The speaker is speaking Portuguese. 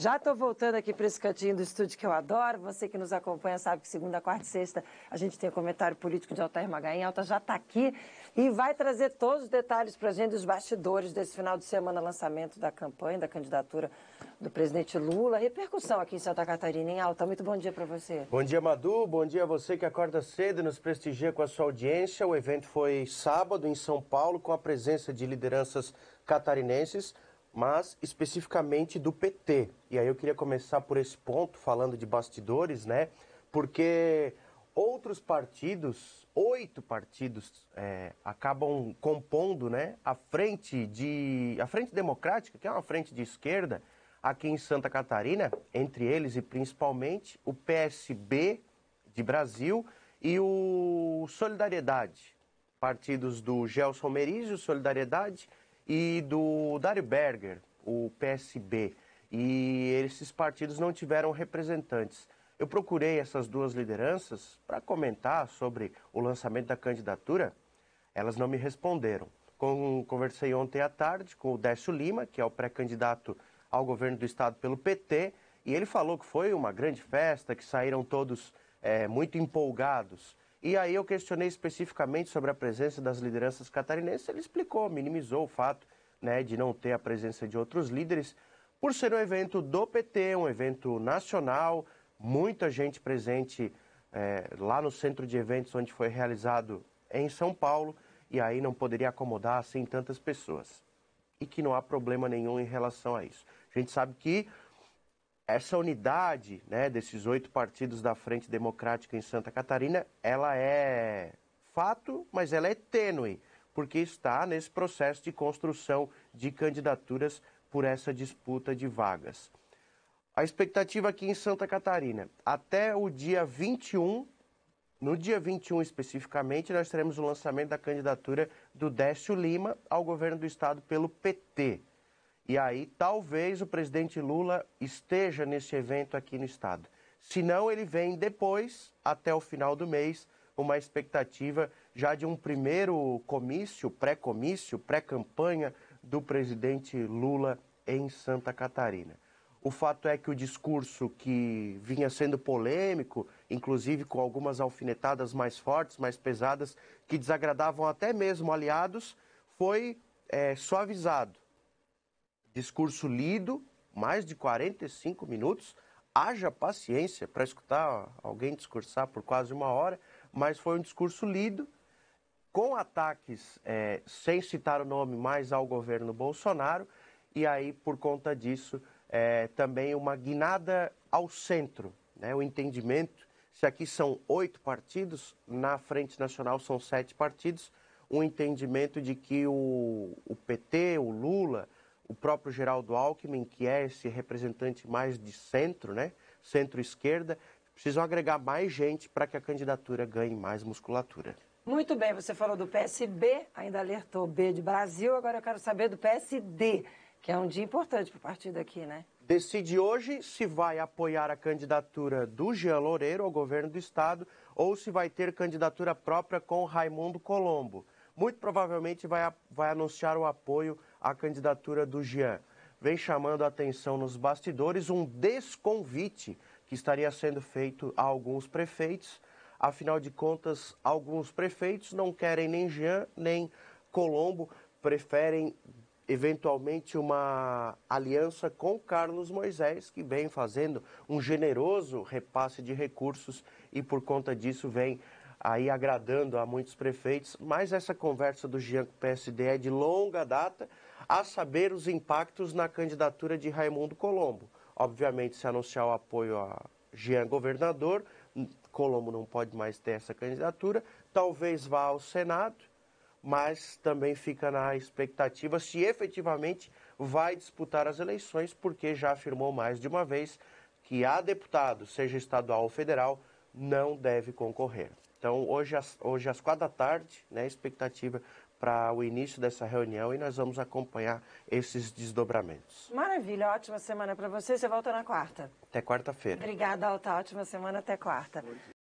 Já estou voltando aqui para esse cantinho do estúdio que eu adoro. Você que nos acompanha sabe que segunda, quarta e sexta a gente tem o um comentário político de Altair Magain. Alta já está aqui e vai trazer todos os detalhes para a gente dos bastidores desse final de semana, lançamento da campanha, da candidatura do presidente Lula. Repercussão aqui em Santa Catarina, em Alta. Muito bom dia para você. Bom dia, Madu. Bom dia a você que acorda cedo e nos prestigia com a sua audiência. O evento foi sábado em São Paulo com a presença de lideranças catarinenses mas especificamente do PT. E aí eu queria começar por esse ponto, falando de bastidores, né? Porque outros partidos, oito partidos, é, acabam compondo né, a frente de. a frente democrática, que é uma frente de esquerda, aqui em Santa Catarina, entre eles e principalmente o PSB de Brasil e o Solidariedade. Partidos do Gelson Merizio, Solidariedade e do Dário Berger, o PSB. E esses partidos não tiveram representantes. Eu procurei essas duas lideranças para comentar sobre o lançamento da candidatura. Elas não me responderam. Conversei ontem à tarde com o Décio Lima, que é o pré-candidato ao governo do estado pelo PT, e ele falou que foi uma grande festa, que saíram todos é, muito empolgados. E aí eu questionei especificamente sobre a presença das lideranças catarinenses. Ele explicou, minimizou o fato né, de não ter a presença de outros líderes, por ser um evento do PT, um evento nacional, muita gente presente é, lá no centro de eventos onde foi realizado em São Paulo, e aí não poderia acomodar assim tantas pessoas. E que não há problema nenhum em relação a isso. A gente sabe que essa unidade né, desses oito partidos da Frente Democrática em Santa Catarina, ela é fato, mas ela é tênue, porque está nesse processo de construção de candidaturas por essa disputa de vagas. A expectativa aqui em Santa Catarina, até o dia 21, no dia 21 especificamente, nós teremos o lançamento da candidatura do Décio Lima ao governo do estado pelo PT. E aí talvez o presidente Lula esteja nesse evento aqui no estado. Se não, ele vem depois, até o final do mês, uma expectativa já de um primeiro comício, pré-comício, pré-campanha do presidente Lula em Santa Catarina. O fato é que o discurso que vinha sendo polêmico, inclusive com algumas alfinetadas mais fortes, mais pesadas, que desagradavam até mesmo aliados, foi é, suavizado discurso lido, mais de 45 minutos. Haja paciência para escutar alguém discursar por quase uma hora, mas foi um discurso lido, com ataques, é, sem citar o nome, mais ao governo Bolsonaro, e aí, por conta disso, é, também uma guinada ao centro, né? o entendimento. Se aqui são oito partidos, na Frente Nacional são sete partidos, um entendimento de que o, o PT, o Lula, o próprio Geraldo Alckmin, que é esse representante mais de centro, né, centro-esquerda, precisam agregar mais gente para que a candidatura ganhe mais musculatura. Muito bem, você falou do PSB, ainda alertou B de Brasil, agora eu quero saber do PSD, que é um dia importante para o partido aqui, né? Decide hoje se vai apoiar a candidatura do Jean Loureiro ao governo do estado ou se vai ter candidatura própria com Raimundo Colombo. Muito provavelmente vai, vai anunciar o apoio a candidatura do Jean. Vem chamando a atenção nos bastidores um desconvite que estaria sendo feito a alguns prefeitos. Afinal de contas, alguns prefeitos não querem nem Jean nem Colombo, preferem eventualmente uma aliança com Carlos Moisés, que vem fazendo um generoso repasse de recursos e por conta disso vem aí agradando a muitos prefeitos, mas essa conversa do Jean com o PSD é de longa data a saber os impactos na candidatura de Raimundo Colombo. Obviamente, se anunciar o apoio a Jean governador, Colombo não pode mais ter essa candidatura, talvez vá ao Senado, mas também fica na expectativa se efetivamente vai disputar as eleições, porque já afirmou mais de uma vez que a deputado, seja estadual ou federal, não deve concorrer. Então, hoje às, hoje às quatro da tarde, né, expectativa para o início dessa reunião e nós vamos acompanhar esses desdobramentos. Maravilha, ótima semana para você. Você volta na quarta. Até quarta-feira. Obrigada, Alta. Ótima semana, até quarta.